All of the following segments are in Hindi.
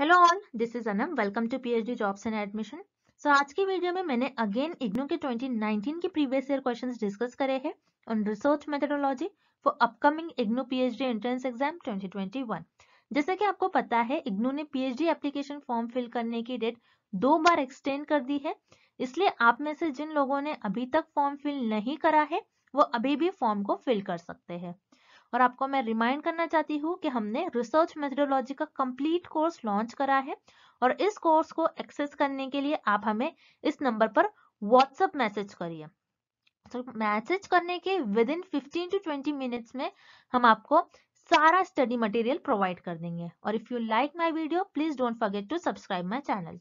Hello all this is Anam welcome to PhD jobs and admission so आज की वीडियो में मैंने अगेन इग्नू के 2019 के प्रीवियस ईयर क्वेश्चंस डिस्कस करे हैं on research methodology for upcoming IGNOU PhD entrance exam 2021 जैसे कि आपको पता है इग्नो ने पीएचडी एप्लीकेशन फॉर्म फिल करने की डेट दो बार एक्सटेंड कर दी है इसलिए आप में से जिन लोगों ने अभी तक फॉर्म फिल नहीं करा है वो अभी भी फॉर्म को फिल कर सकते हैं और आपको मैं रिमाइंड करना चाहती हूँ कि हमने रिसर्च मेथडोलॉजी का कंप्लीट कोर्स लॉन्च करा है और इस कोर्स को एक्सेस करने के लिए आप हमें इस नंबर पर व्हाट्सअप मैसेज करिए तो मैसेज करने के within fifteen to twenty minutes में हम आपको सारा स्टडी मटेरियल प्रोवाइड कर देंगे और if you like my video please don't forget to subscribe my channel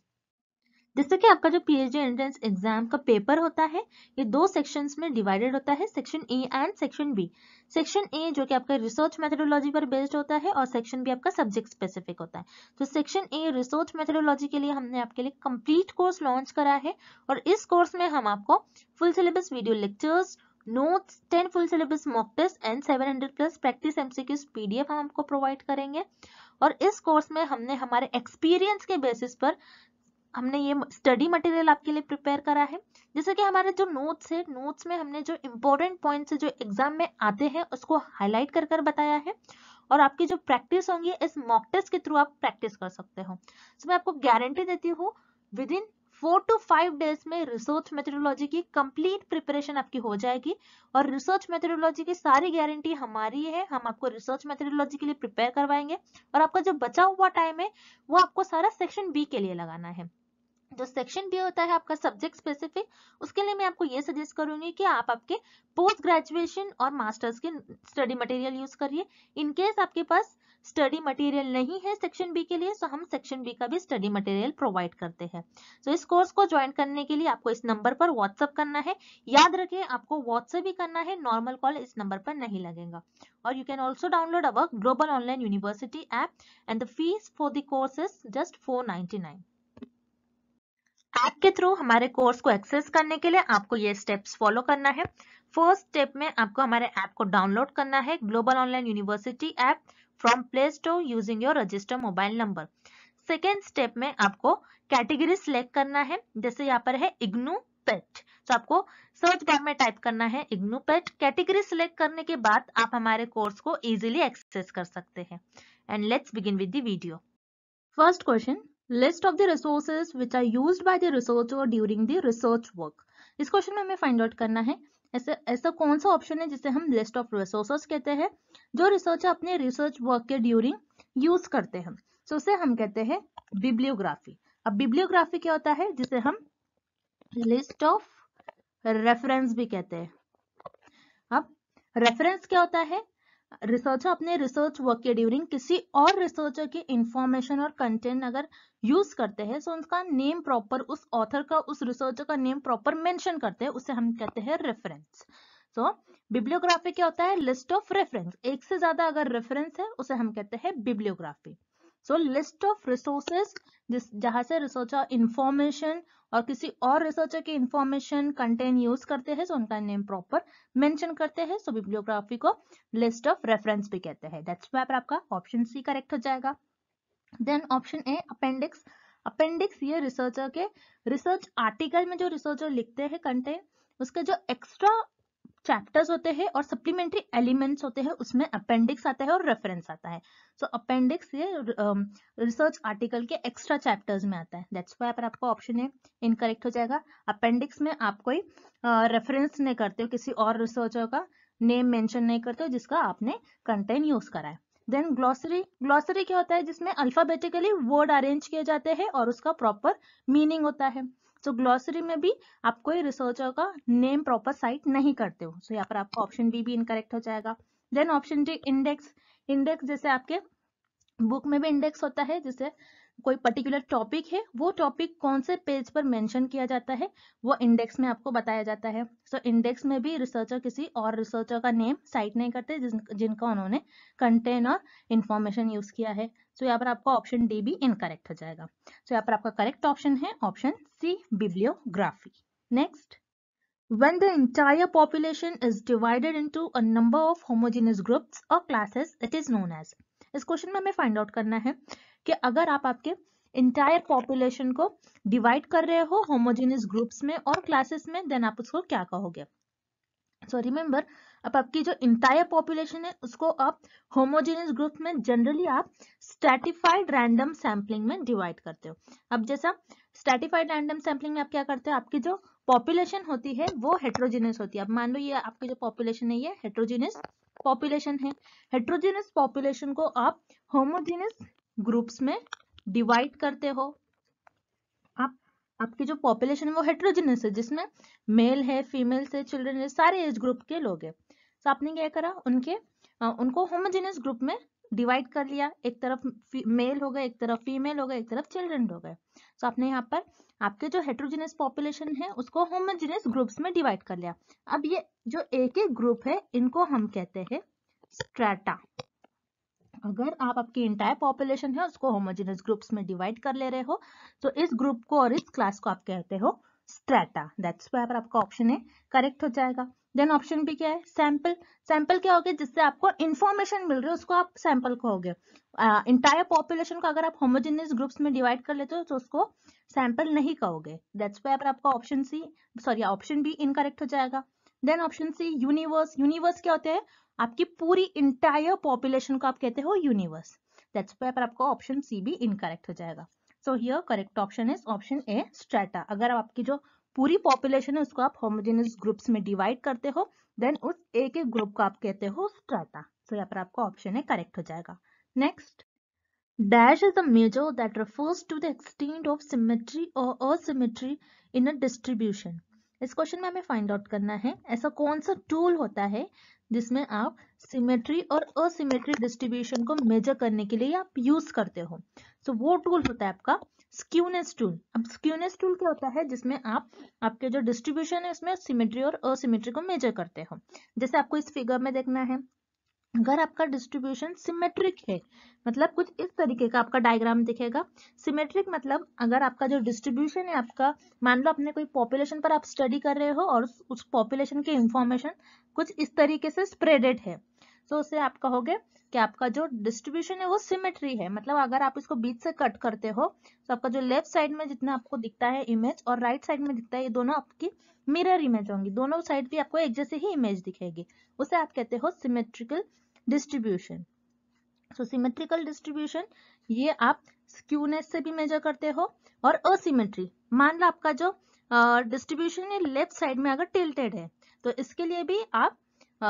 जैसे कि आपका जो पीएचडी एंट्रेंस एग्जाम का पेपर होता है ये दो सेक्शंस में डिवाइडेड होता है section A and section B section A जो कि आपका रिसर्च मेथडोलॉजी पर बेस्ड होता है और सेक्शन बी आपका सब्जेक्ट स्पेसिफिक होता है तो सेक्शन ए रिसर्च मेथडोलॉजी के लिए हमने आपके लिए कंप्लीट कोर्स लॉन्च करा है और इस कोर्स में हम आपको full syllabus video lectures notes ten full syllabus mock test and seven hundred plus practice MCQs PDF हम आपको प्रोवाइड करेंगे और इस कोर्स में हमने हमारे एक्सपीरियंस के बेसिस पर हमने ये स्टडी मटेरियल आपके लिए प्रिपेयर करा है जैसे कि हमारे जो नोट्स है नोट्स में हमने जो इम्पोर्टेंट पॉइंट जो एग्जाम में आते हैं उसको हाईलाइट कर कर बताया है और आपकी जो प्रैक्टिस होंगी इस मॉक टेस्ट के थ्रू आप प्रैक्टिस कर सकते हो तो मैं आपको गारंटी देती हूँ within four to five days में रिसर्च मेथडोलॉजी की कंप्लीट प्रिपरेशन आपकी हो जाएगी और रिसर्च मेथडोलॉजी की सारी गारंटी हमारी है हम आपको रिसर्च मेथडोलॉजी के लिए प्रिपेयर करवाएंगे और आपका जो बचा हुआ टाइम है वो आपको सारा सेक्शन बी के लिए लगाना है जो सेक्शन बी होता है आपका सब्जेक्ट स्पेसिफिक उसके लिए मैं आपको ये सजेस्ट करूंगी कि आप आपके पोस्ट ग्रेजुएशन और मास्टर्स के स्टडी मटेरियल यूज करिए इनकेस आपके पास स्टडी मटेरियल नहीं है सेक्शन बी के लिए सो तो हम सेक्शन बी का भी स्टडी मटेरियल प्रोवाइड करते हैं सो इस कोर्स को ज्वाइन करने के लिए आपको इस नंबर पर व्हाट्सअप करना है याद रखें आपको व्हाट्सअप ही करना है नॉर्मल कॉल इस नंबर पर नहीं लगेगा और you can also download our global online university app and the fees for the course is just four ninety nine app के थ्रू हमारे कोर्स को एक्सेस करने के लिए आपको ये स्टेप्स फॉलो करना है फर्स्ट स्टेप में आपको हमारे ऐप को डाउनलोड करना है global online university app from play store using your register mobile number second step में आपको कैटेगरी सिलेक्ट करना है जैसे यहाँ पर है इग्नू पेट तो आपको सर्च बार में टाइप करना है इग्नू पेट कैटेगरी सिलेक्ट करने के बाद आप हमारे कोर्स को इजिली एक्सेस कर सकते हैं and let's begin with first question list of the resources which are used by the researcher during the research work इस क्वेश्चन में हमें फाइंड आउट करना है ऐसा ऐसा कौन सा ऑप्शन है जिसे हम लिस्ट ऑफ रिसोर्सेज कहते हैं जो रिसर्चर अपने रिसर्च वर्क के ड्यूरिंग यूज करते हैं सो so, उसे हम कहते हैं बिब्लियोग्राफी अब बिब्लियोग्राफी क्या होता है जिसे हम लिस्ट ऑफ रेफरेंस भी कहते हैं अब रेफरेंस क्या होता है रिसर्चर अपने रिसर्च वर्क के ड्यूरिंग किसी और रिसर्चर की इंफॉर्मेशन और कंटेंट अगर यूज करते हैं सो so नेम प्रॉपर उस ऑथर का उस रिसर्चर का नेम प्रॉपर मेंशन करते हैं उसे हम कहते हैं रेफरेंस सो बिब्लियोग्राफी क्या होता है लिस्ट ऑफ रेफरेंस एक से ज्यादा अगर रेफरेंस है उसे हम कहते हैं bibliography so list of resources जहां से रिसर्चर इंफॉर्मेशन और किसी और रिसर्चर की इंफॉर्मेशन कंटेंट यूज करते हैं सो उनका नेम प्रॉपर मेंशन करते हैं सो बिब्लियोग्राफी को लिस्ट ऑफ रेफरेंस भी कहते हैं दैट्स वाई पर आपका ऑप्शन सी करेक्ट हो जाएगा then option A appendix appendix ये रिसर्चर के रिसर्च आर्टिकल में जो रिसर्चर लिखते हैं कंटेंट उसके जो एक्स्ट्रा चैप्टर्स होते हैं और सप्लीमेंट्री एलिमेंट्स होते हैं उसमें अपेंडिक्स आता है और रेफरेंस आता है सो अपेंडिक्स ये रिसर्च um, आर्टिकल के एक्स्ट्रा चैप्टर्स में आता है दैट्स वाई पर आपका ऑप्शन है इनकरेक्ट हो जाएगा अपेंडिक्स में आप कोई रेफरेंस uh, नहीं करते हो किसी और रिसर्चर का नेम मेंशन नहीं करते हो जिसका आपने कंटेंट यूज करा है देन ग्लॉसरी ग्लॉसरी क्या होता है जिसमें अल्फाबेटिकली वर्ड अरेंज किए जाते हैं और उसका प्रॉपर मीनिंग होता है सो तो ग्लॉसरी में भी आप कोई रिसर्चर का नेम प्रॉपर साइट नहीं करते हो सो so, यहाँ पर आपका ऑप्शन बी भी इनकरेक्ट हो जाएगा then option D index index जैसे आपके बुक में भी इंडेक्स होता है जिसे कोई पर्टिकुलर टॉपिक है वो टॉपिक कौन से पेज पर मेंशन किया जाता है वो इंडेक्स में आपको बताया जाता है सो so, इंडेक्स में भी रिसर्चर किसी और रिसर्चर का नेम साइट नहीं करते जिन, जिनका उन्होंने कंटेंट और इंफॉर्मेशन यूज किया है सो so, यहाँ पर आपका ऑप्शन डी भी इनकरेक्ट हो जाएगा सो so, यहाँ पर आपका करेक्ट ऑप्शन है option C bibliography next when the entire population is divided into a number of homogeneous groups or classes it is known as इस क्वेश्चन में हमें फाइंड आउट करना है कि अगर आप आपके इंटायर पॉपुलेशन को डिवाइड कर रहे हो होमोजेनियस ग्रुप्स में और क्लासेस में देन आप उसको क्या कहोगे सो so रिमेंबर अब आपकी जो इंटायर पॉपुलेशन है उसको आप होमोजेनियस ग्रुप में जनरली आप स्ट्रेटिफाइड रैंडम सैम्पलिंग में डिवाइड करते हो अब जैसा स्टेटिफाइड रैंडम सैम्पलिंग में आप क्या करते हो आपकी जो पॉपुलेशन होती है वो हेट्रोजीनियस होती है अब मान लो ये आपकी जो पॉपुलेशन है ये हेट्रोजीनियस पॉपुलेशन है हेट्रोजीनियस पॉपुलेशन को आप होमोजीनियस ग्रुप्स में डिवाइड करते हो आप आपकी जो पॉपुलेशन है वो हेट्रोजिनस है जिसमें मेल है फीमेल से चिल्ड्रन है सारे एज ग्रुप के लोग हैं तो आपने क्या करा उनके उनको होमोजेनियस ग्रुप में डिवाइड कर लिया एक तरफ मेल हो गए एक तरफ फीमेल हो गए एक तरफ चिल्ड्रन हो गए तो आपने यहाँ पर आपके जो हेट्रोजिनस पॉपुलेशन है उसको होमोजिनस ग्रुप्स में डिवाइड कर लिया अब ये जो एक एक ग्रुप है इनको हम कहते हैं स्ट्रेटा अगर आप आपकी इंटायर पॉपुलेशन है उसको होमोजिनस ग्रुप्स में डिवाइड कर ले रहे हो तो इस ग्रुप को और इस क्लास को आप कहते हो स्ट्रेटा दैट्स पर आपका ऑप्शन है करेक्ट हो जाएगा देन ऑप्शन बी क्या है सैंपल सैंपल क्या होगा जिससे आपको इन्फॉर्मेशन मिल रही है उसको आप सैंपल कहोगे इंटायर पॉपुलेशन को अगर आप होमोजेनियस ग्रुप्स में डिवाइड कर लेते हो तो उसको सैंपल नहीं कहोगे दैट्स वाई पर आपका option C sorry option B incorrect हो जाएगा then option C universe universe क्या होता है आपकी पूरी इंटायर पॉपुलेशन को आप कहते हो यूनिवर्स पर आपका ऑप्शन सी भी इनकरेक्ट हो जाएगा so here correct option is option A strata अगर आपकी जो पूरी पॉपुलेशन है उसको आप होमोजेनियस ग्रुप्स में डिवाइड करते हो देन उस एक एक ग्रुप को आप कहते हो स्ट्राटा सो यहाँ पर आपका ऑप्शन ए करेक्ट हो जाएगा next dash is a measure that refers to the extent of symmetry और asymmetry इन डिस्ट्रीब्यूशन इस क्वेश्चन में हमें फाइंड आउट करना है ऐसा कौन सा टूल होता है जिसमें आप सिमेट्री और असिमेट्री डिस्ट्रीब्यूशन को मेजर करने के लिए आप यूज करते हो सो so, वो टूल होता है आपका स्क्यूनेस टूल अब स्क्यूनेस टूल क्या होता है जिसमें आप आपके जो डिस्ट्रीब्यूशन है उसमें सिमेट्री और असिमेट्री को मेजर करते हो जैसे आपको इस फिगर में देखना है अगर आपका डिस्ट्रीब्यूशन सिमेट्रिक है मतलब कुछ इस तरीके का आपका डायग्राम दिखेगा सिमेट्रिक मतलब अगर आपका जो डिस्ट्रीब्यूशन है आपका मान लो आपने कोई पॉपुलेशन पर आप स्टडी कर रहे हो और उस पॉपुलेशन की इंफॉर्मेशन कुछ इस तरीके से स्प्रेडेड है तो so, उससे आपका हो गया कि आपका जो डिस्ट्रीब्यूशन है वो सिमेट्री है मतलब अगर आप इसको बीच से कट करते हो तो आपका जो लेफ्ट साइड में जितना आपको दिखता है इमेज और राइट साइड में दिखता है ये दोनों आपकी मिरर इमेज होंगी दोनों साइड भी आपको एक जैसे ही इमेज दिखेगी उसे आप कहते हो symmetrical distribution so symmetrical distribution ये आप स्क्यूनेस से भी मेजर करते हो और असिमेट्री मान लो आपका जो डिस्ट्रीब्यूशन है लेफ्ट साइड में अगर टिल्टेड है तो इसके लिए भी आप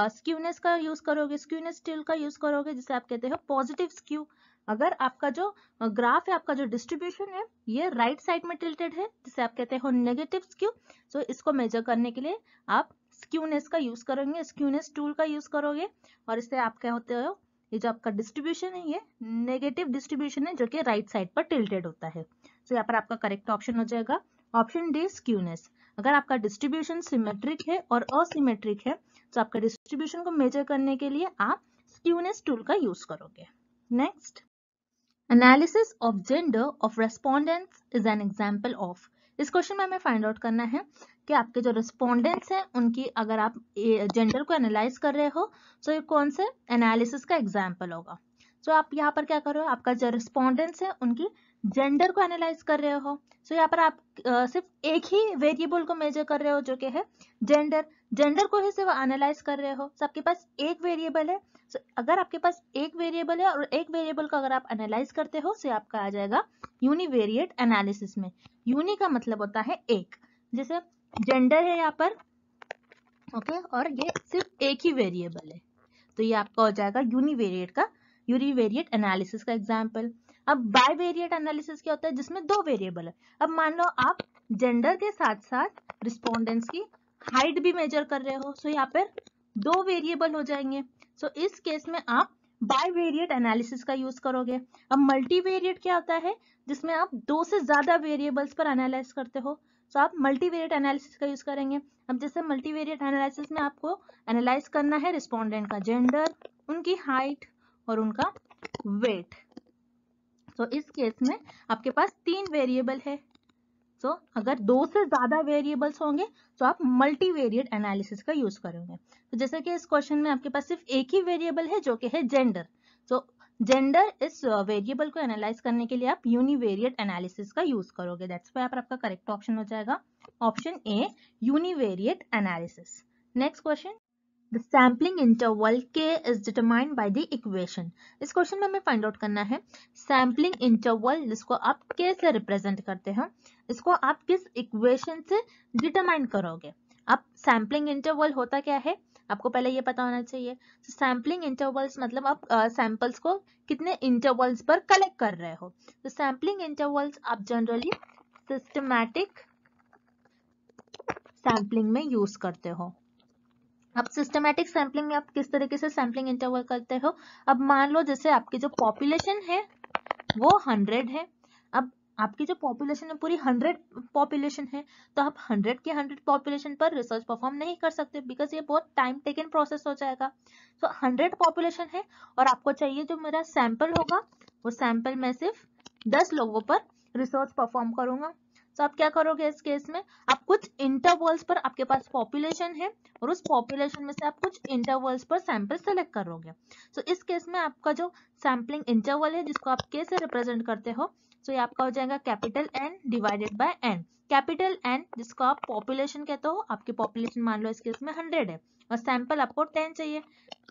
स्क्यूनेस का यूज करोगे स्क्यूनेस स्टील का यूज करोगे जिसे आप कहते हो पॉजिटिव स्क्यू अगर आपका जो ग्राफ है आपका जो डिस्ट्रीब्यूशन है ये राइट right साइड में टिल्टेड है जिसे आप कहते हो नेगेटिव स्क्यू सो इसको मेजर करने के लिए आप स्क्यूनेस का यूज करोगे स्क्यूनेस टूल का यूज करोगे और इससे आप क्या होते हो ये जो आपका डिस्ट्रीब्यूशन है ये नेगेटिव डिस्ट्रीब्यूशन है जो कि राइट साइड पर टिल्टेड होता है सो so यहाँ पर आपका करेक्ट ऑप्शन हो जाएगा ऑप्शन डी स्क्यूनेस अगर आपका डिस्ट्रीब्यूशन सिमेट्रिक है और असिमेट्रिक है तो आपका डिस्ट्रीब्यूशन को मेजर करने के लिए आप स्क्यूनेस टूल का यूज करोगे next analysis of gender of respondents is an example of इस क्वेश्चन में हमें फाइंड आउट करना है कि आपके जो रेस्पोंडेंट्स हैं उनकी अगर आप जेंडर को एनालाइज कर रहे हो तो ये कौन से एनालिसिस का एग्जाम्पल होगा तो आप यहाँ पर क्या करो आपका जो रेस्पोंडेंट्स हैं उनकी जेंडर को एनालाइज कर रहे हो सो so, यहाँ पर आप आ, सिर्फ एक ही वेरिएबल को मेजर कर रहे हो जो कि है जेंडर जेंडर को ही सिर्फ एनालाइज कर रहे हो सो so, आपके पास एक वेरिएबल है सो so, अगर आपके पास एक वेरिएबल है और एक वेरिएबल को अगर आप एनालाइज करते हो सो आपका आ जाएगा यूनिवेरिएट एनालिसिस में यूनि का मतलब होता है एक जैसे जेंडर है यहाँ पर ओके okay, और ये सिर्फ एक ही वेरिएबल है तो ये आपका हो जाएगा यूनिवेरिएट का यूनिवेरिएट एनालिसिस का एग्जाम्पल अब वेरिएट एनालिसिस क्या होता है जिसमें दो वेरिएबल है अब मान लो आप जेंडर के साथ साथ रिस्पोंडेंट्स की हाइट भी मेजर कर रहे हो सो यहाँ पर दो वेरिएबल हो जाएंगे सो इस केस में आप वेरिएट एनालिसिस का यूज करोगे अब मल्टीवेरिएट क्या होता है जिसमें आप दो से ज्यादा वेरिएबल्स पर एनालाइज करते हो सो आप मल्टीवेरिएट एनालिसिस का यूज करेंगे अब जैसे मल्टीवेरिएट एनालिसिस में आपको एनालाइज करना है रिस्पोंडेंट का जेंडर उनकी हाइट और उनका वेट सो इस केस में आपके पास तीन वेरिएबल है सो so, अगर दो से ज़्यादा वेरिएबल्स होंगे तो आप मल्टीवेरिएट एनालिसिस का यूज़ करेंगे तो so, जैसे कि इस क्वेश्चन में आपके पास सिर्फ एक ही वेरिएबल है जो कि है जेंडर सो so, जेंडर इस वेरिएबल को एनालाइज करने के लिए आप यूनिवेरिएट एनालिसिस का यूज करोगे दैट्स वाई आप आपका करेक्ट ऑप्शन हो जाएगा option A univariate analysis next question the sampling interval k is determined by the equation इस क्वेश्चन में हमें फाइंड आउट करना है सैम्पलिंग इंटरवल जिसको आप के से रिप्रेजेंट करते हो इसको आप किस इक्वेशन से डिटरमाइन करोगे अब सैम्पलिंग इंटरवल होता क्या है आपको पहले ये पता होना चाहिए सैम्पलिंग so, इंटरवल्स मतलब आप सैंपल्स uh, को कितने इंटरवल्स पर कलेक्ट कर रहे हो तो सैम्पलिंग इंटरवल्स आप जनरली सिस्टमैटिक सैम्पलिंग में यूज करते हो अब सिस्टमैटिक सैम्पलिंग में आप किस तरीके से सैम्पलिंग इंटरवल करते हो अब मान लो जैसे आपकी जो पॉपुलेशन है वो हंड्रेड है अब आपकी जो पॉपुलेशन है पूरी हंड्रेड पॉपुलेशन है तो आप हंड्रेड के हंड्रेड पॉपुलेशन पर रिसर्च परफॉर्म नहीं कर सकते बिकॉज ये बहुत टाइम टेकन प्रोसेस हो जाएगा तो हंड्रेड पॉपुलेशन है और आपको चाहिए जो मेरा सैंपल होगा वो सैंपल मैं सिर्फ दस लोगों पर रिसर्च परफॉर्म करूंगा तो आप क्या करोगे इस केस में आप कुछ इंटरवल्स पर आपके पास पॉपुलेशन है और उस पॉपुलेशन में से आप कुछ इंटरवल्स पर सैंपल सेलेक्ट करोगे सो तो so, इस केस में आपका जो सैम्पलिंग इंटरवल है जिसको आप कैसे रिप्रेजेंट करते हो सो तो so ये आपका हो जाएगा capital N divided by n capital N जिसको आप पॉपुलेशन कहते हो आपकी पॉपुलेशन मान लो इस केस में हंड्रेड है और सैंपल आपको टेन चाहिए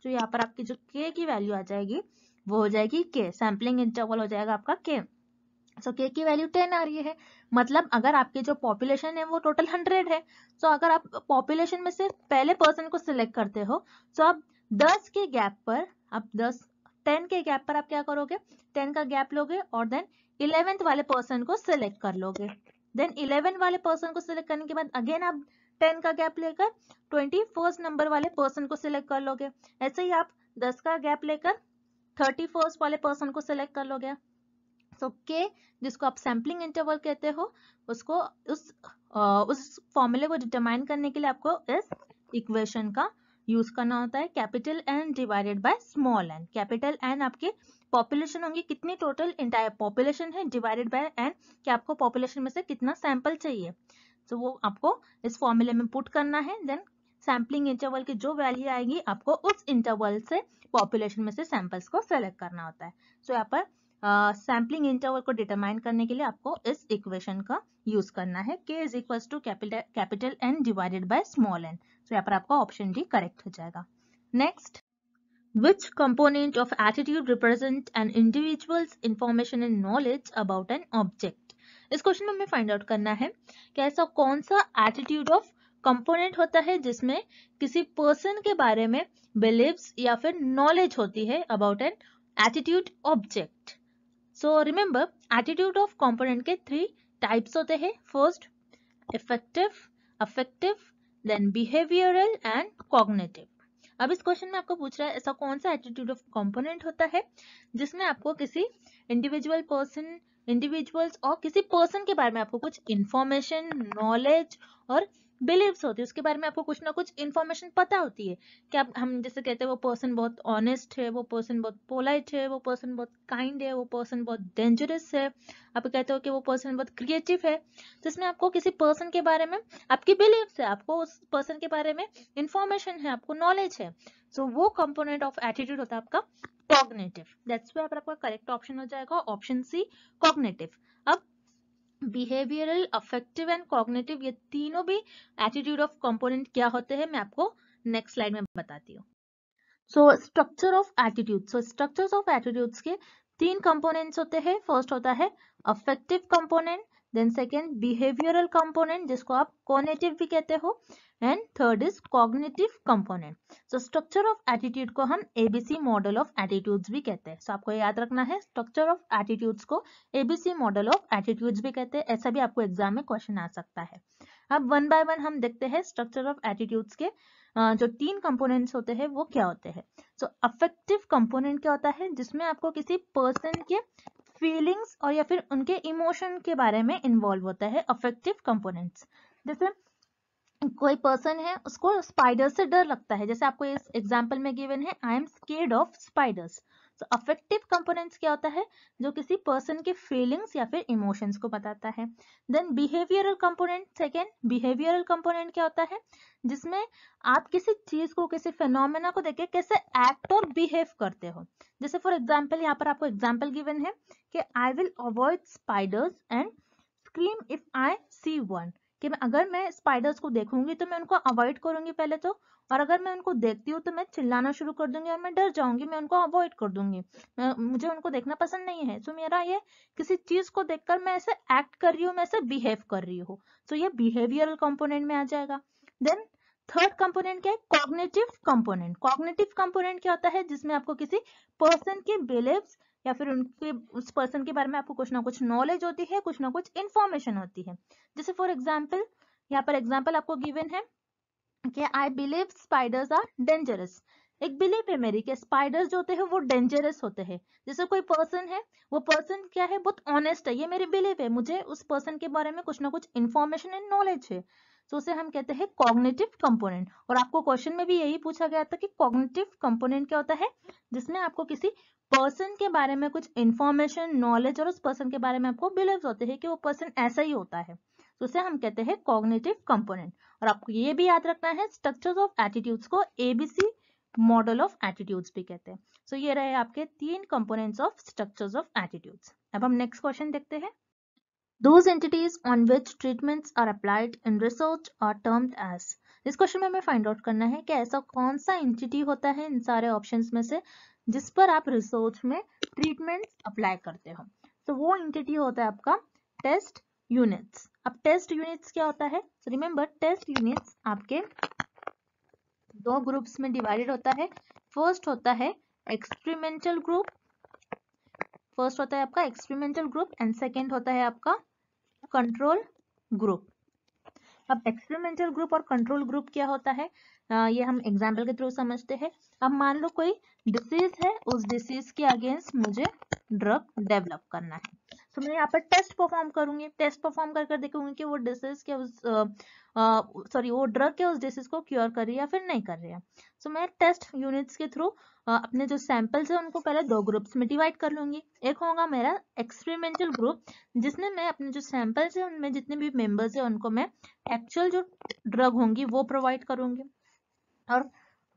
तो यहाँ पर आपकी जो के की वैल्यू आ जाएगी वो हो जाएगी के सैम्पलिंग इंटरवल हो जाएगा आपका के सो so, के की वैल्यू टेन आ रही है मतलब अगर आपके जो पॉपुलेशन है वो टोटल हंड्रेड है तो अगर आप पॉपुलेशन में से पहले पर्सन को सिलेक्ट करते हो तो आप दस के गैप पर आप दस टेन के गैप पर आप क्या करोगे टेन का गैप लोगे और देन इलेवेंथ वाले पर्सन को सिलेक्ट कर लोगे देन इलेवेंथ वाले पर्सन को सिलेक्ट करने के बाद अगेन आप टेन का गैप लेकर ट्वेंटी फर्स्ट नंबर वाले पर्सन को सिलेक्ट कर लोगे ऐसे ही आप दस का गैप लेकर थर्टी फर्स्ट वाले पर्सन को सिलेक्ट कर लोगे सो so, के जिसको आप सैम्पलिंग इंटरवल कहते हो उसको उस आ, उस फॉर्मूले को डिटरमाइन करने के लिए आपको इस इक्वेशन का यूज करना होता है capital N divided by small n capital N आपके पॉपुलेशन होंगी कितनी टोटल इंटायर पॉपुलेशन है डिवाइडेड बाय एन कि आपको पॉपुलेशन में से कितना सैंपल चाहिए तो so, वो आपको इस फॉर्मूले में पुट करना है देन सैम्पलिंग इंटरवल की जो वैल्यू आएगी आपको उस इंटरवल से पॉपुलेशन में से सैंपल्स को सेलेक्ट करना होता है सो so, यहाँ पर सैम्पलिंग इंटरवल को डिटरमाइन करने के लिए आपको इस इक्वेशन का यूज करना है k is equal to capital capital N divided by small n तो यहाँ पर आपका ऑप्शन डी करेक्ट हो जाएगा next Which component of attitude represent an individual's information and knowledge about an object? इस क्वेश्चन में हमें फाइंड आउट करना है कि ऐसा कौन सा एटीट्यूड ऑफ कंपोनेंट होता है जिसमें किसी पर्सन के बारे में बिलीव्स या फिर नॉलेज होती है about an attitude object so remember attitude of component के थ्री टाइप्स होते हैं first effective affective then behavioural and cognitive अब इस क्वेश्चन में आपको पूछ रहा है ऐसा कौन सा एटीट्यूड ऑफ कॉम्पोनेंट होता है जिसमें आपको किसी इंडिविजुअल पर्सन इंडिविजुअल्स और किसी पर्सन के बारे में आपको कुछ इंफॉर्मेशन नॉलेज और बिलीव्स होती है उसके बारे में आपको कुछ ना कुछ इन्फॉर्मेशन पता होती है कि आप हम जैसे कहते हैं वो पर्सन बहुत ऑनेस्ट है वो पर्सन बहुत पोलाइट है वो पर्सन बहुत काइंड है वो पर्सन बहुत डेंजरस है आप कहते हो कि वो पर्सन बहुत क्रिएटिव है तो इसमें आपको किसी पर्सन के बारे में आपकी बिलीव्स है आपको उस पर्सन के बारे में इंफॉर्मेशन है आपको नॉलेज है सो so, वो कंपोनेंट ऑफ एटीट्यूड होता है आपका कॉग्नेटिव दैट्स वे आपका करेक्ट ऑप्शन हो जाएगा ऑप्शन सी कॉग्नेटिव अब बिहेवियरल अफेक्टिव एंड कॉग्नेटिव ये तीनों भी एटीट्यूड ऑफ कॉम्पोनेंट क्या होते हैं मैं आपको नेक्स्ट स्लाइड में बताती हूँ so structure of attitude so structure of attitudes के तीन कंपोनेंट्स होते हैं फर्स्ट होता है affective component then second behavioural component जिसको आप कॉनेटिव भी कहते हो and third is cognitive component so structure of attitude को हम एबीसी मॉडल ऑफ एटीट्यूड्स भी कहते हैं सो so, आपको याद रखना है स्ट्रक्चर ऑफ एटीट्यूड्स को एबीसी मॉडल ऑफ एटीट्यूड्स भी कहते हैं ऐसा भी आपको एग्जाम में क्वेश्चन आ सकता है अब वन बाय वन हम देखते हैं स्ट्रक्चर ऑफ एटीट्यूड्स के जो तीन कंपोनेंट्स होते हैं वो क्या होते हैं सो अफेक्टिव कंपोनेंट क्या होता है जिसमें आपको किसी पर्सन के फीलिंग्स और या फिर उनके इमोशन के बारे में इन्वॉल्व होता है अफेक्टिव कंपोनेंट्स जैसे कोई पर्सन है उसको स्पाइडर से डर लगता है जैसे आपको इस एग्जाम्पल में गिवन है I am scared of spiders so affective components क्या होता है जो किसी पर्सन के फीलिंग्स या फिर इमोशंस को बताता है then behavioural component second behavioural component क्या होता है जिसमें आप किसी चीज को किसी फेनोमेना को देख कैसे एक्ट और बिहेव करते हो जैसे फॉर एग्जाम्पल यहाँ पर आपको एग्जाम्पल गिवन है कि I will avoid spiders and scream if I see one कि मैं अगर मैं स्पाइडर्स को देखूंगी तो मैं उनको अवॉइड करूंगी पहले तो और अगर मैं उनको देखती हूँ तो मैं चिल्लाना शुरू कर दूंगी और मैं डर जाऊंगी मैं उनको अवॉइड कर दूंगी मुझे उनको देखना पसंद नहीं है सो तो so, मेरा ये किसी चीज को देखकर मैं ऐसे एक्ट कर रही हूँ मैं ऐसे बिहेव कर रही हूँ सो तो so, ये बिहेवियरल कॉम्पोनेंट में आ जाएगा देन थर्ड कंपोनेंट क्या है कॉग्नेटिव कंपोनेंट कॉग्नेटिव कंपोनेंट क्या होता है जिसमें आपको किसी पर्सन के बिलीव्स या फिर उनके उस पर्सन के बारे में आपको कुछ ना कुछ नॉलेज होती है कुछ ना कुछ इन्फॉर्मेशन होती है जैसे फॉर एग्जाम्पल यहाँ पर एग्जाम्पल आपको गिवन है कि I believe spiders are dangerous एक बिलीव है मेरी कि स्पाइडर्स जो होते हैं वो डेंजरस होते हैं जैसे कोई पर्सन है वो पर्सन क्या है बहुत ऑनेस्ट है ये मेरी बिलीव है मुझे उस पर्सन के बारे में कुछ ना कुछ इन्फॉर्मेशन एंड नॉलेज है तो उसे हम कहते हैं कॉग्नेटिव कंपोनेंट और आपको क्वेश्चन में भी यही पूछा गया था कि कॉग्नेटिव कंपोनेंट क्या होता है जिसमें आपको किसी पर्सन के बारे में कुछ इंफॉर्मेशन नॉलेज और उस पर्सन के बारे में आपको बिलीव होते हैं कि वो पर्सन ऐसा ही होता है तो उसे हम कहते हैं कॉग्नेटिव कंपोनेंट और आपको ये भी याद रखना है स्ट्रक्चर्स ऑफ एटीट्यूड्स को एबीसी मॉडल ऑफ एटीट्यूड्स भी कहते हैं सो so, ये रहे आपके तीन components of structures of attitudes अब हम नेक्स्ट क्वेश्चन देखते हैं those entities on which treatments are applied in research are termed as इस क्वेश्चन में हमें फाइंड आउट करना है कि ऐसा कौन सा एंटिटी होता है इन सारे ऑप्शंस में से जिस पर आप रिसर्च में ट्रीटमेंट अप्लाई करते हो तो वो इंटिटी होता है आपका टेस्ट यूनिट्स अब टेस्ट यूनिट्स क्या होता है रिमेंबर टेस्ट यूनिट्स आपके दो ग्रुप्स में डिवाइडेड होता है फर्स्ट होता है एक्सपेरिमेंटल ग्रुप फर्स्ट होता है आपका एक्सपेरिमेंटल ग्रुप एंड सेकेंड होता है आपका कंट्रोल ग्रुप अब एक्सपेरिमेंटल ग्रुप और कंट्रोल ग्रुप क्या होता है ये हम एग्जाम्पल के थ्रू समझते हैं अब मान लो कोई डिसीज है उस डिसीज के अगेंस्ट मुझे ड्रग डेवलप करना है तो मैं यहाँ पर टेस्ट परफॉर्म करूंगी टेस्ट परफॉर्म कर कर देखूंगी कि वो डिसीज के उस सॉरी वो ड्रग के उस डिसीज को क्योर कर रही है या फिर नहीं कर रही है सो so, मैं टेस्ट यूनिट्स के थ्रू अपने जो सैंपल्स से है उनको पहले दो ग्रुप्स में डिवाइड कर लूंगी एक होगा मेरा एक्सपेरिमेंटल ग्रुप जिसमें मैं अपने जो सैंपल्स है उनमें जितने भी मेम्बर्स है उनको मैं एक्चुअल जो ड्रग होंगी वो प्रोवाइड करूंगी और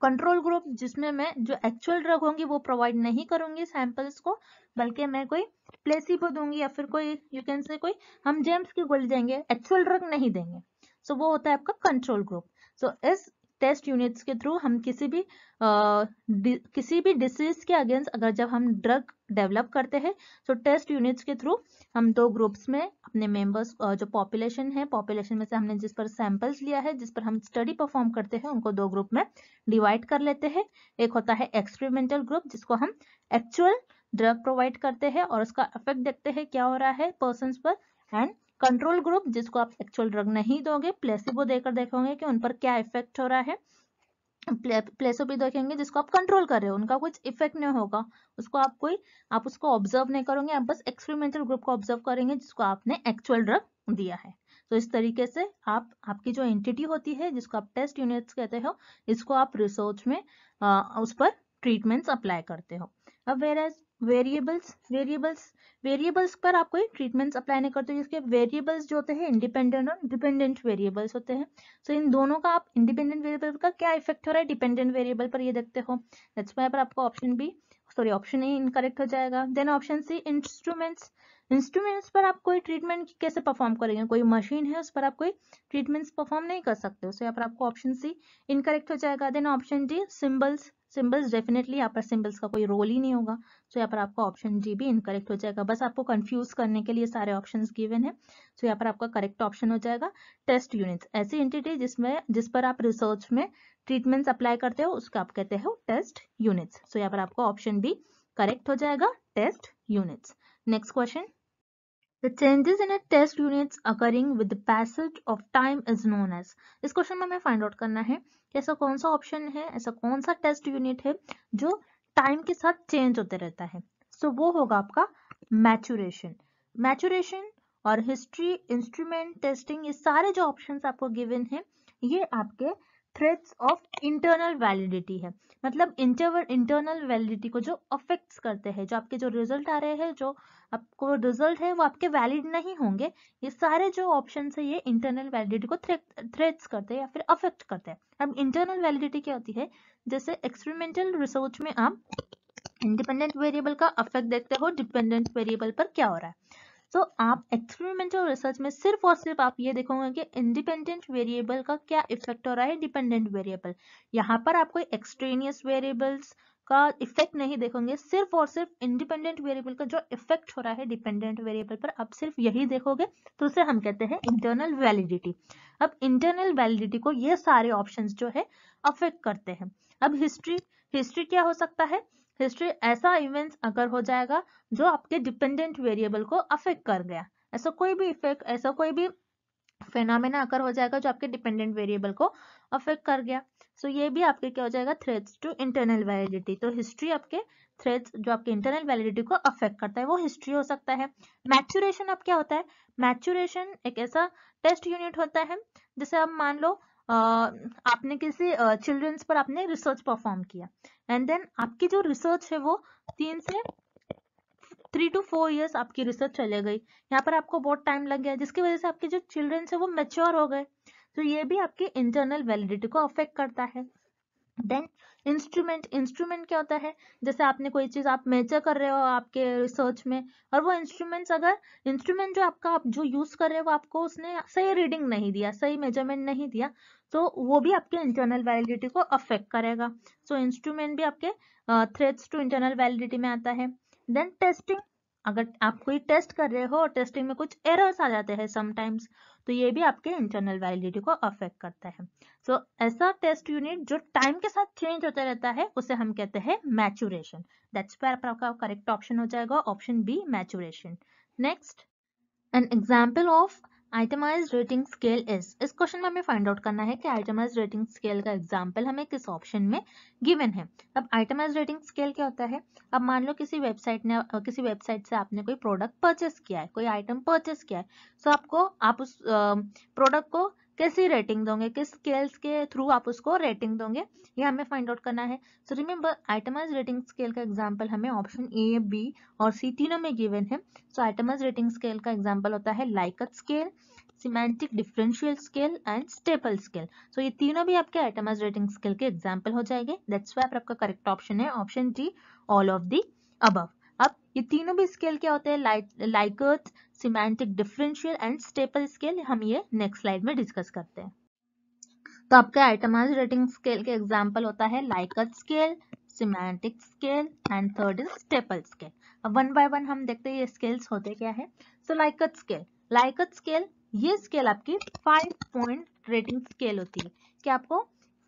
कंट्रोल ग्रुप जिसमें मैं जो एक्चुअल ड्रग होंगी वो प्रोवाइड नहीं करूंगी सैंपल्स को बल्कि मैं कोई प्लेसिबो दूंगी या फिर कोई यू कैन से कोई हम जेम्स की गोली देंगे एक्चुअल ड्रग नहीं देंगे सो so, वो होता है आपका कंट्रोल ग्रुप सो so, इस टेस्ट यूनिट्स के थ्रू हम किसी भी आ, किसी भी डिसीज के अगेंस्ट अगर जब हम ड्रग डेवलप करते हैं तो टेस्ट यूनिट्स के थ्रू हम दो ग्रुप्स में अपने मेंबर्स जो पॉपुलेशन है पॉपुलेशन में से हमने जिस पर सैंपल्स लिया है जिस पर हम स्टडी परफॉर्म करते हैं उनको दो ग्रुप में डिवाइड कर लेते हैं एक होता है एक्सपेरिमेंटल ग्रुप जिसको हम एक्चुअल ड्रग प्रोवाइड करते हैं और उसका इफेक्ट देखते हैं क्या हो रहा है पर्सन पर एंड कंट्रोल ग्रुप जिसको आप एक्चुअल ड्रग नहीं दोगे प्लेसिबो देकर देखोगे कि उन पर क्या इफेक्ट हो रहा है प्लेसो भी देखेंगे जिसको आप कंट्रोल कर रहे हो उनका कुछ इफेक्ट नहीं होगा उसको आप कोई आप उसको ऑब्जर्व नहीं करोगे आप बस एक्सपेरिमेंटल ग्रुप को ऑब्जर्व करेंगे जिसको आपने एक्चुअल ड्रग दिया है तो इस तरीके से आप आपकी जो एंटिटी होती है जिसको आप टेस्ट यूनिट्स कहते हो इसको आप रिसर्च में आ, उस पर ट्रीटमेंट्स अप्लाई करते हो अब where as variables variables variables पर आप कोई ट्रीटमेंट्स अप्लाई नहीं करते जिसके वेरिएबल्स जो होते हैं इंडिपेंडेंट और डिपेंडेंट वेरिएबल्स होते हैं सो so, इन दोनों का आप इंडिपेंडेंट वेरिएबल का क्या इफेक्ट हो रहा है डिपेंडेंट वेरिएबल पर ये देखते हो दैट्स वाई पर आपको option B sorry option A incorrect हो जाएगा then option C instruments instruments पर आप कोई ट्रीटमेंट कैसे परफॉर्म करेंगे कोई मशीन है उस पर आप कोई ट्रीटमेंट्स परफॉर्म नहीं कर सकते यहाँ पर आपको ऑप्शन सी इनकरेक्ट हो जाएगा then option D symbols symbols definitely यहाँ पर सिंबल्स का कोई रोल ही नहीं होगा सो यहाँ पर आपका ऑप्शन डी भी इनकरेक्ट हो जाएगा बस आपको कंफ्यूज करने के लिए सारे ऑप्शन गिवन है सो यहाँ पर आपका करेक्ट ऑप्शन हो जाएगा टेस्ट यूनिट्स ऐसी एंटिटी जिसमें जिस पर आप रिसर्च में ट्रीटमेंट्स अप्लाई करते हो उसका आप कहते हो टेस्ट यूनिट्स सो यहाँ पर आपका ऑप्शन बी करेक्ट हो जाएगा test units next question The changes in a test units occurring with the passage of time is known as. इस क्वेश्चन में हमें फाइंड आउट करना है कि ऐसा कौन सा ऑप्शन है ऐसा कौन सा टेस्ट यूनिट है जो टाइम के साथ चेंज होते रहता है सो so, वो होगा आपका मैचुरेशन मैचुरेशन और हिस्ट्री इंस्ट्रूमेंट टेस्टिंग ये सारे जो ऑप्शंस आपको गिवन हैं ये आपके थ्रेट्स ऑफ इंटरनल वैलिडिटी है मतलब इंटरनल वैलिडिटी को जो अफेक्ट्स करते हैं जो आपके जो रिजल्ट आ रहे हैं जो आपको रिजल्ट है वो आपके वैलिड नहीं होंगे ये सारे जो ऑप्शन है ये इंटरनल वैलिडिटी को थ्रेट्स करते हैं या फिर अफेक्ट करते हैं अब इंटरनल वैलिडिटी क्या होती है जैसे एक्सपेरिमेंटल रिसर्च में आप इंडिपेंडेंट वेरिएबल का अफेक्ट देखते हो डिपेंडेंट वेरिएबल पर क्या हो रहा है तो आप एक्सपेरिमेंटल रिसर्च में सिर्फ और सिर्फ आप ये देखोगे कि इंडिपेंडेंट वेरिएबल का क्या इफेक्ट हो रहा है डिपेंडेंट वेरिएबल यहाँ पर आपको एक्सट्रेनियस वेरिएबल्स का इफेक्ट नहीं देखोगे सिर्फ और सिर्फ इंडिपेंडेंट वेरिएबल का जो इफेक्ट हो रहा है डिपेंडेंट वेरिएबल पर आप सिर्फ यही देखोगे तो उसे हम कहते हैं इंटरनल वैलिडिटी अब इंटरनल वैलिडिटी को ये सारे ऑप्शंस जो है अफेक्ट करते हैं अब हिस्ट्री हिस्ट्री क्या हो सकता है हिस्ट्री ऐसा इवेंट्स अगर हो जाएगा जो आपके डिपेंडेंट वेरिएबल को अफेक्ट कर गया ऐसा कोई भी इफेक्ट ऐसा कोई भी फेनामिना अगर हो जाएगा जो आपके डिपेंडेंट वेरिएबल को अफेक्ट कर गया सो so, ये भी आपके क्या हो जाएगा थ्रेड्स टू इंटरनल वैलिडिटी तो हिस्ट्री आपके थ्रेड्स जो आपके इंटरनल वैलिडिटी को अफेक्ट करता है वो हिस्ट्री हो सकता है मैचुरेशन अब क्या होता है मैचुरेशन एक ऐसा टेस्ट यूनिट होता है जैसे आप मान लो आपने किसी चिल्ड्रंस पर आपने रिसर्च परफॉर्म किया एंड देन आपकी जो रिसर्च है वो तीन से थ्री टू फोर इयर्स आपकी रिसर्च चले गई यहाँ पर आपको बहुत टाइम लग गया जिसकी वजह से आपके जो चिल्ड्रंस है वो मेच्योर हो गए तो ये भी आपकी इंटरनल वैलिडिटी को अफेक्ट करता है देन इंस्ट्रूमेंट इंस्ट्रूमेंट क्या होता है जैसे आपने कोई चीज़ आप मेजर कर रहे हो आपके रिसर्च में और वो इंस्ट्रूमेंट्स अगर इंस्ट्रूमेंट जो आपका आप जो यूज़ कर रहे हो आपको उसने सही रीडिंग नहीं दिया सही मेजरमेंट नहीं दिया तो वो भी आपके इंटरनल वैलिडिटी को अफेक्ट करेगा सो so, इंस्ट्रूमेंट भी आपके थ्रेड्स टू इंटरनल वैलिडिटी में आता है देन टेस्टिंग अगर आप कोई टेस्ट कर रहे हो और टेस्टिंग में कुछ एरर्स आ जाते हैं समटाइम्स तो ये भी आपके इंटरनल वैलिडिटी को अफेक्ट करता है सो so, ऐसा टेस्ट यूनिट जो टाइम के साथ चेंज होता रहता है उसे हम कहते हैं मैचुरेशन दैट्स पर आपका करेक्ट ऑप्शन हो जाएगा option B maturation next an example of itemised rating scale is इस क्वेश्चन में हमें फाइंड आउट करना है कि आइटमाइज रेटिंग स्केल का एग्जाम्पल हमें किस ऑप्शन में गिवन है अब आइटमाइज रेटिंग स्केल क्या होता है अब मान लो किसी वेबसाइट ने किसी वेबसाइट से आपने कोई प्रोडक्ट परचेस किया है कोई आइटम परचेस किया है सो तो so आपको आप उस प्रोडक्ट को कैसी रेटिंग दोगे किस स्केल्स के थ्रू आप उसको रेटिंग दोगे ये हमें फाइंड आउट करना है so remember itemised rating scale का एग्जाम्पल हमें ऑप्शन ए बी और सी तीनों में गिवन है सो आइटमाइज रेटिंग स्केल का एग्जाम्पल होता है Likert scale semantic differential scale and Stapel scale so ये तीनों भी आपके आइटमाइज रेटिंग स्केल के एग्जाम्पल हो जाएंगे दैट्स वाई आपका करेक्ट ऑप्शन है option D all of the above अब ये तीनों भी स्केल क्या होते हैं लाइकर्थ semantic differential and Stapel scale हम ये नेक्स्ट स्लाइड में डिस्कस करते हैं तो आपका आइटमाइज रेटिंग स्केल के एग्जाम्पल होता है Likert scale semantic scale and third is Stapel scale अब वन बाय वन हम देखते हैं ये स्केल्स होते क्या है so Likert scale Likert scale ये स्केल आपकी फाइव पॉइंट रेटिंग स्केल होती है कि आपको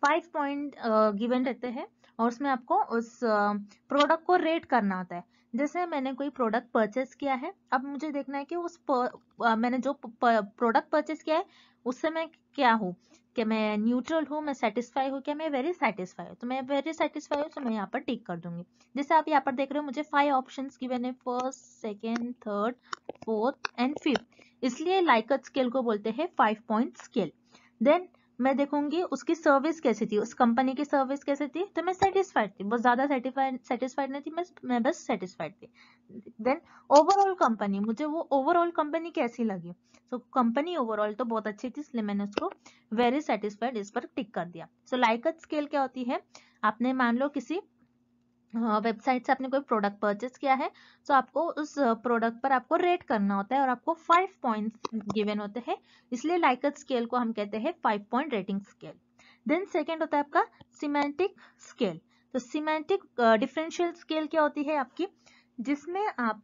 फाइव पॉइंट गिवन रहते हैं और उसमें आपको उस प्रोडक्ट को रेट करना होता है जैसे मैंने कोई प्रोडक्ट परचेस किया है अब मुझे देखना है कि उस पर, आ, मैंने जो प्रोडक्ट परचेस किया है उससे मैं क्या हूँ कि मैं न्यूट्रल हूँ मैं सेटिस्फाई हूँ क्या मैं वेरी सेटिस्फाई हूँ तो मैं वेरी सेटिस्फाई हूँ तो मैं यहाँ पर टिक कर दूंगी जैसे आप यहाँ पर देख रहे हो मुझे फाइव ऑप्शन की मैंने first second third fourth and fifth इसलिए लाइक स्केल को बोलते हैं फाइव पॉइंट स्केल देन मैं देखूंगी उसकी सर्विस कैसी थी उस कंपनी की सर्विस कैसी थी तो मैं सेटिस्फाइड थी बहुत ज़्यादा सेटिस्फाइड नहीं थी मैं मैं बस सेटिस्फाइड थी देन ओवरऑल कंपनी मुझे वो ओवरऑल कंपनी कैसी लगी सो कंपनी ओवरऑल तो बहुत अच्छी थी इसलिए मैंने उसको वेरी सेटिस्फाइड इस पर टिक कर दिया सो लाइकत स्केल क्या होती है आपने मान लो किसी हाँ, वेबसाइट से आपने कोई प्रोडक्ट परचेस किया है तो आपको उस प्रोडक्ट पर आपको रेट करना होता है और आपको फाइव पॉइंट गिवेन होते हैं इसलिए लाइकत स्केल को हम कहते हैं five point rating scale then second होता है आपका सीमेंटिक स्केल तो सीमेंटिक डिफरेंशियल स्केल क्या होती है आपकी जिसमें आप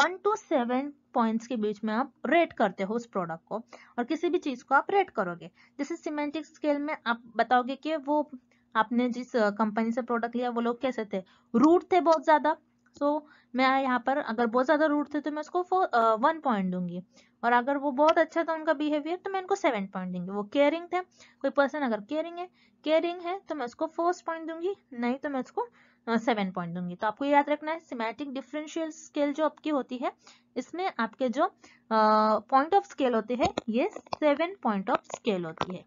वन टू सेवन पॉइंट्स के बीच में आप रेट करते हो उस प्रोडक्ट को और किसी भी चीज़ को आप रेट करोगे जैसे सीमेंटिक स्केल में आप बताओगे कि वो आपने जिस कंपनी से प्रोडक्ट लिया वो लोग कैसे थे रूट थे बहुत ज़्यादा सो so, मैं यहाँ पर अगर बहुत ज़्यादा रूट थे तो मैं उसको वन पॉइंट दूंगी और अगर वो बहुत अच्छा था उनका बिहेवियर तो मैं उनको सेवन पॉइंट दूंगी वो केयरिंग थे कोई पर्सन अगर केयरिंग है केयरिंग है तो मैं उसको फर्स्ट पॉइंट दूंगी नहीं तो मैं उसको सेवन पॉइंट दूंगी तो आपको याद रखना है सिमेटिक डिफरेंशियल स्केल जो आपकी होती है इसमें आपके जो पॉइंट ऑफ स्केल होते हैं ये सेवन पॉइंट ऑफ स्केल होती है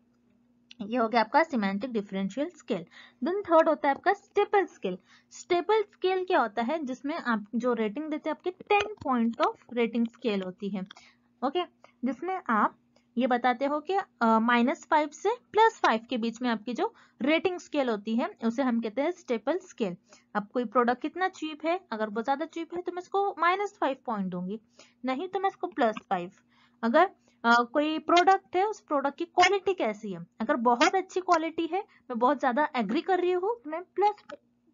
ये हो गया आपका semantic differential scale then third होता है आपका स्टेपल स्केल स्टेपल स्केल क्या होता है जिसमें आप जो रेटिंग देते हैं आपके ten point of rating scale होती है ओके okay? जिसमें आप ये बताते हो कि माइनस फाइव से प्लस फाइव के बीच में आपकी जो रेटिंग स्केल होती है उसे हम कहते हैं स्टेपल स्केल अब कोई प्रोडक्ट कितना चीप है अगर वो ज्यादा चीप है तो मैं इसको माइनस फाइव पॉइंट दूंगी नहीं तो मैं इसको प्लस फाइव अगर कोई प्रोडक्ट है उस प्रोडक्ट की क्वालिटी कैसी है अगर बहुत अच्छी क्वालिटी है मैं बहुत ज्यादा एग्री कर रही हूँ मैं प्लस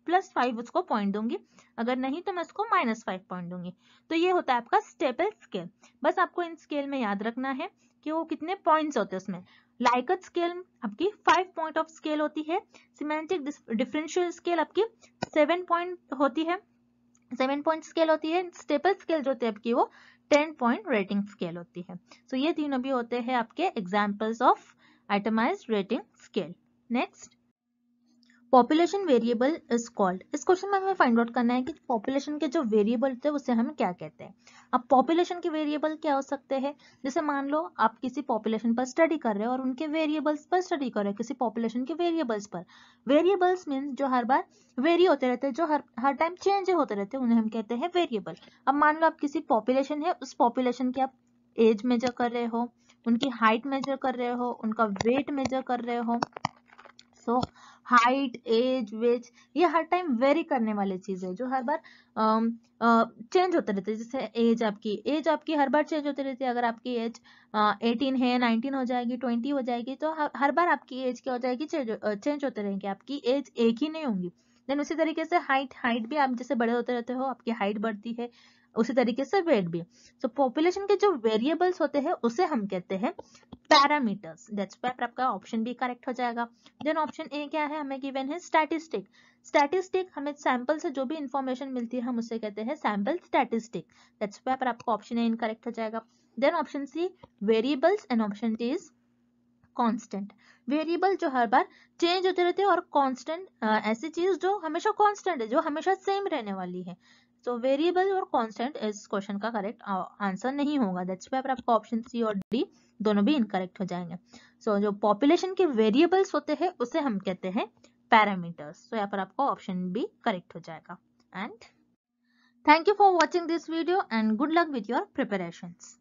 प्लस फाइव उसको पॉइंट दूंगी अगर नहीं तो मैं उसको माइनस फाइव पॉइंट दूंगी तो ये होता है आपका स्टेपल स्केल बस आपको इन स्केल में याद रखना है कि वो कितने पॉइंट्स होते हैं उसमें लाइकट स्केल आपकी फाइव पॉइंट ऑफ स्केल होती है सिमेंटिक डिफरेंशियल स्केल आपकी सेवन पॉइंट होती है सेवन पॉइंट स्केल होती है स्टेपल स्केल जो होती है आपकी वो टेन पॉइंट रेटिंग स्केल होती है सो so, ये तीनों भी होते हैं आपके examples of itemised rating scale next population variable is called इस क्वेश्चन में हमें फाइंड आउट करना है कि पॉपुलेशन के जो वेरिएबल होते हैं उसे हम क्या कहते हैं अब पॉपुलेशन के वेरिएबल क्या हो सकते हैं जैसे मान लो आप किसी पॉपुलेशन पर स्टडी कर रहे हो और उनके वेरिएबल्स पर स्टडी कर रहे हो किसी पॉपुलेशन के वेरिएबल्स पर वेरिएबल्स मीन्स जो हर बार वेरी होते रहते हैं जो हर हर टाइम चेंज होते रहते हैं उन्हें हम कहते हैं वेरिएबल अब मान लो आप किसी पॉपुलेशन है उस पॉपुलेशन के आप एज मेजर कर रहे हो उनकी हाइट मेजर कर रहे हो उनका वेट मेजर कर रहे हो so so, height age weight ये हर टाइम वेरी करने वाली चीज है जो हर बार चेंज होते रहते हैं जैसे एज आपकी एज आपकी हर बार चेंज होती रहती है अगर आपकी एज एटीन है नाइनटीन हो जाएगी ट्वेंटी हो जाएगी तो हर बार आपकी एज क्या हो जाएगी चेंज होते रहेंगे आपकी एज एक ही नहीं होंगी देन उसी तरीके से हाइट हाइट भी आप जैसे बड़े होते रहते हो आपकी हाइट बढ़ती है उसी तरीके से वेट भी सो so, पॉपुलेशन के जो वेरिएबल्स होते हैं उसे हम कहते हैं पैरामीटर्स दैट्स आपका ऑप्शन बी करेक्ट हो जाएगा देन ऑप्शन ए क्या है हमें गिवन है स्टैटिस्टिक स्टैटिस्टिक हमें सैंपल से जो भी इंफॉर्मेशन मिलती है हम उसे कहते हैं सैंपल स्टैटिस्टिक आपका ऑप्शन ए इनकरेक्ट हो जाएगा then option C variables and option D is constant variable जो हर बार चेंज होते रहते हैं और कांस्टेंट ऐसी चीज जो हमेशा कांस्टेंट है जो हमेशा सेम रहने वाली है सो वेरिएबल और कॉन्स्टेंट इस क्वेश्चन का करेक्ट आंसर नहीं होगा दैट्स वाई आपका ऑप्शन सी और डी दोनों भी इनकरेक्ट हो जाएंगे सो so, जो पॉपुलेशन के वेरिएबल्स होते हैं उसे हम कहते हैं पैरामीटर्स सो यहाँ पर आपका ऑप्शन बी करेक्ट हो जाएगा and thank you for watching this video and good luck with your preparations